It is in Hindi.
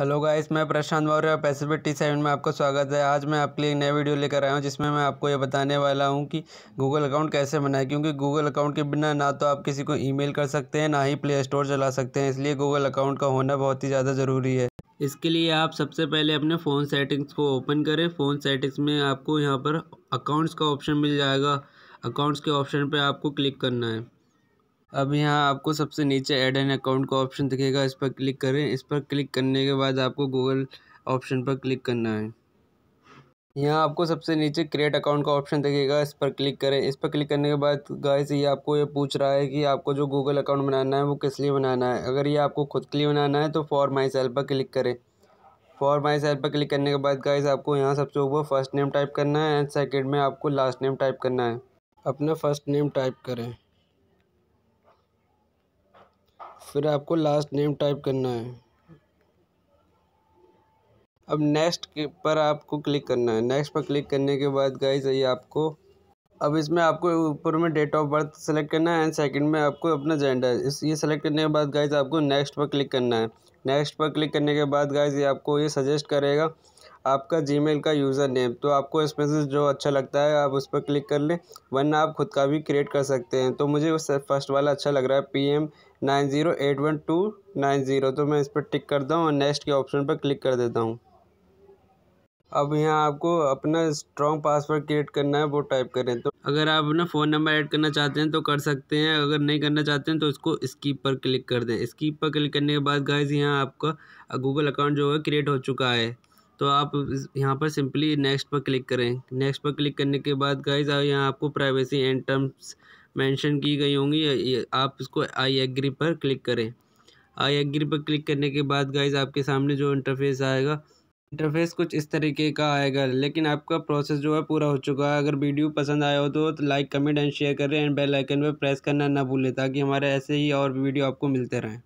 हेलो गाइस मैं प्रशांत मौर्य और पैसिफिक टी सेवन में आपका स्वागत है आज मैं आपके लिए एक नया वीडियो लेकर आया हूं जिसमें मैं आपको ये बताने वाला हूं कि गूगल अकाउंट कैसे बनाए क्योंकि गूगल अकाउंट के बिना ना तो आप किसी को ईमेल कर सकते हैं ना ही प्ले स्टोर चला सकते हैं इसलिए गूगल अकाउंट का होना बहुत ही ज़्यादा ज़रूरी है इसके लिए आप सबसे पहले अपने फ़ोन सेटिंग्स को ओपन करें फ़ोन सेटिंग्स में आपको यहाँ पर अकाउंट्स का ऑप्शन मिल जाएगा अकाउंट्स के ऑप्शन पर आपको क्लिक करना है अब यहाँ आपको सबसे नीचे ऐड एन अकाउंट का ऑप्शन दिखेगा इस पर क्लिक करें इस पर क्लिक करने के बाद आपको गूगल ऑप्शन पर क्लिक करना है यहाँ आपको सबसे नीचे क्रिएट अकाउंट का ऑप्शन दिखेगा इस पर क्लिक करें इस पर क्लिक करने के बाद से ये आपको ये पूछ रहा है कि आपको जो गूगल अकाउंट बनाना है वो किस लिए बनाना है अगर ये आपको खुद के लिए बनाना है तो फॉर माई सेल पर क्लिक करें फॉर माई सेल पर क्लिक करने के बाद से आपको यहाँ सबसे ऊपर फर्स्ट नेम टाइप करना है एंड सेकेंड में आपको लास्ट नेम टाइप करना है अपना फर्स्ट नेम टाइप करें फिर आपको लास्ट नेम टाइप करना है अब नेक्स्ट पर आपको क्लिक करना है नेक्स्ट पर क्लिक करने के बाद गाइज ये आपको अब इसमें आपको ऊपर में डेट ऑफ बर्थ सेलेक्ट करना है एंड सेकंड में आपको अपना जेंडर इस ये सेलेक्ट करने के बाद गाइज आपको नेक्स्ट पर क्लिक करना है नेक्स्ट पर क्लिक करने के बाद गाइज ये आपको ये सजेस्ट करेगा आपका जीमेल का यूज़र नेम तो आपको इसमें से जो अच्छा लगता है आप उस पर क्लिक कर लें वरना आप खुद का भी क्रिएट कर सकते हैं तो मुझे उस फर्स्ट वाला अच्छा लग रहा है P M nine zero eight one two nine zero तो मैं इस पर टिक करता हूँ और नेक्स्ट के ऑप्शन पर क्लिक कर देता हूँ अब यहाँ आपको अपना स्ट्रॉन्ग पासवर्ड क्रिएट करना है वो टाइप करें तो अगर आप अपना फ़ोन नंबर ऐड करना चाहते हैं तो कर सकते हैं अगर नहीं करना चाहते हैं तो इसको स्कीप पर क्लिक कर दें स्कीप पर क्लिक करने के बाद गाइज यहाँ आपका गूगल अकाउंट जो है क्रिएट हो चुका है तो आप यहाँ पर सिंपली नेक्स्ट पर क्लिक करें नेक्स्ट पर क्लिक करने के बाद गाइज यहाँ आपको प्राइवेसी एंड टर्म्स मेंशन की गई होंगी आप इसको आई एग्री पर क्लिक करें आई एग्री पर क्लिक करने के बाद गाइज आपके सामने जो इंटरफेस आएगा इंटरफेस कुछ इस तरीके का आएगा लेकिन आपका प्रोसेस जो है पूरा हो चुका है अगर वीडियो पसंद आया हो तो, तो लाइक कमेंट एंड शेयर करें एंड बेल आइकन पर प्रेस करना ना भूलें ताकि हमारे ऐसे ही और वीडियो आपको मिलते रहें